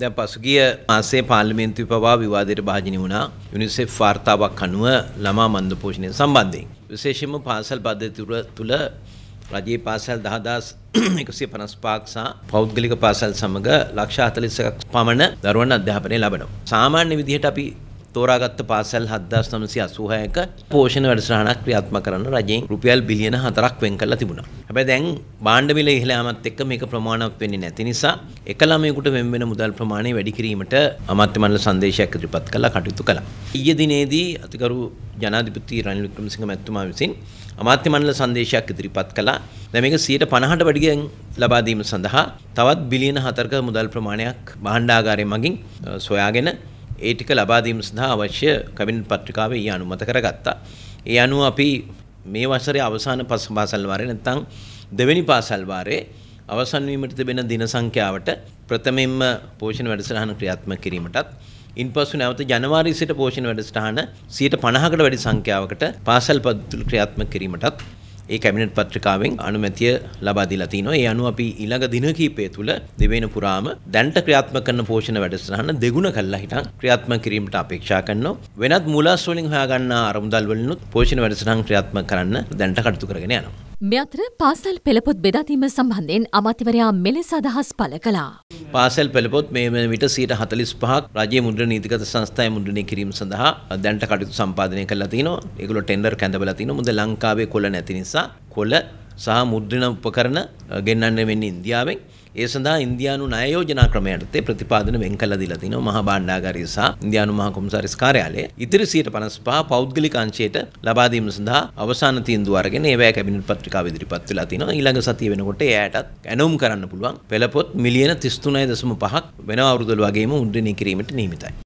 දැන් පසුගිය මාසේ පාර්ලිමේන්තුව පවා විවාදයට භාජනය වුණා යුනිසෙෆ් වාර්තාවක් අනුව ළමා මන්ද පෝෂණය සම්බන්ධයෙන්. විශේෂයෙන්ම පාසල් පද්ධතිය තුළ රජයේ පාසල් 10155ක් සහ පෞද්ගලික පාසල් සමග ලක්ෂ 41ක් පමණ දරුවන් අධ්‍යාපනය ලබනවා. සාමාන්‍ය විදිහට අපි තෝරාගත්ත පාසල් 7981 පෝෂණ වැඩසටහනක් ක්‍රියාත්මක කරන රජයෙන් රුපියල් බිලියන 4ක් වෙන් කරලා තිබුණා. හැබැයි දැන් භාණ්ඩ මිල ඉහළ යාමත් එක්ක මේක ප්‍රමාණවත් වෙන්නේ නැති නිසා එක ළමයෙකුට වෙන් වෙන මුදල් ප්‍රමාණය වැඩි කිරීමට අමාත්‍ය මණ්ඩල සංදේශයක් ඉදිරිපත් කරලා කටයුතු කළා. ඊයේ දිනේදී අතිගරු ජනාධිපති රනිල් වික්‍රමසිංහ මැතිතුමා විසින් අමාත්‍ය මණ්ඩල සංදේශයක් ඉදිරිපත් කළා. දැන් මේක 150ට වැඩියෙන් ලබා දීම සඳහා තවත් බිලියන 4ක මුදල් ප්‍රමාණයක් භාණ්ඩාගාරය මගින් සොයාගෙන ඒ ටික ලබා දීම සඳහා අවශ්‍ය කැබිනට් පත්‍රිකාවේ ඊ අනුමත කරගත්තා. ඒ අනුව අපි මේ වසරේ අවසාන පස් පාසල් වාරේ නැත්නම් දෙවෙනි පාසල් වාරේ අවසන් වීමට තිබෙන දින සංඛ්‍යාවට ප්‍රථමයෙන්ම පෝෂණ වැඩසටහන ක්‍රියාත්මක කිරීමටත් ඉන්පසු නැවත ජනවාරි සිට පෝෂණ වැඩසටහන 50කට වැඩි සංඛ්‍යාවකට පාසල් පද්ධතිය ක්‍රියාත්මක කිරීමටත් ඒ කැමිනට් පත්‍රිකාවෙන් අනුමැතිය ලබා දීලා තිනවා. ඒ අනුව අපි ඊළඟ දින කිහිපය තුළ දෙවෙනි පුරාම දැන්ට ක්‍රියාත්මක කරන පෝෂණ වැඩසටහන දෙගුණ කළා හිටන් ක්‍රියාත්මක කිරීමට අපේක්ෂා කරනවා. වෙනත් මූලාශ්‍ර වලින් හොයාගන්නා අරමුදල් වලිනුත් පෝෂණ වැඩසටහන් ක්‍රියාත්මක කරන්න දැන්ට කටයුතු කරගෙන යනවා. මෙතර පාසල් පෙළපොත් බෙදාතීම සම්බන්ධයෙන් අමාත්‍යවරයා මෙලෙස අදහස් පළ කළා. පාසල් පෙළපොත් මේ වන විට 145ක් රජයේ මුද්‍රණ නීතිගත සංස්ථාවේ මුද්‍රණය කිරීම සඳහා දැනට කටයුතු සම්පාදනය කරලා තිනවා. ඒගොල්ලෝ ටෙන්ඩර් කැඳවලා තිනවා. මොකද ලංකාවේ කොළ නැති නිසා කොළ සහ මුද්‍රණ උපකරණ ගෙන්වන්න වෙන්නේ ඉන්දියාවෙන්. ඒ සඳහා ඉන්දියානු ණය යෝජනා ක්‍රමය යටතේ ප්‍රතිපාදන වෙන් කළා දීලා තිනවා මහා භාණ්ඩාගාරය සහ ඉන්දියානු මහා කොමසාරිස් කාර්යාලය. ඉතිරි 155 පෞද්ගලික අංශයට ලබා දීම සඳහා අවසාන තීන්දුව අරගෙන ඒවැය කැබිනට් පත්‍රිකාව ඉදිරිපත් වෙලා තිනවා. ඊළඟ සතිය වෙනකොට එයාටත් ඇනවුම් කරන්න පුළුවන්. පෙළපොත් මිලියන 33.5ක් වෙන අවුරුදු වල වගේම උද්දීනී කිරීමට නියමිතයි.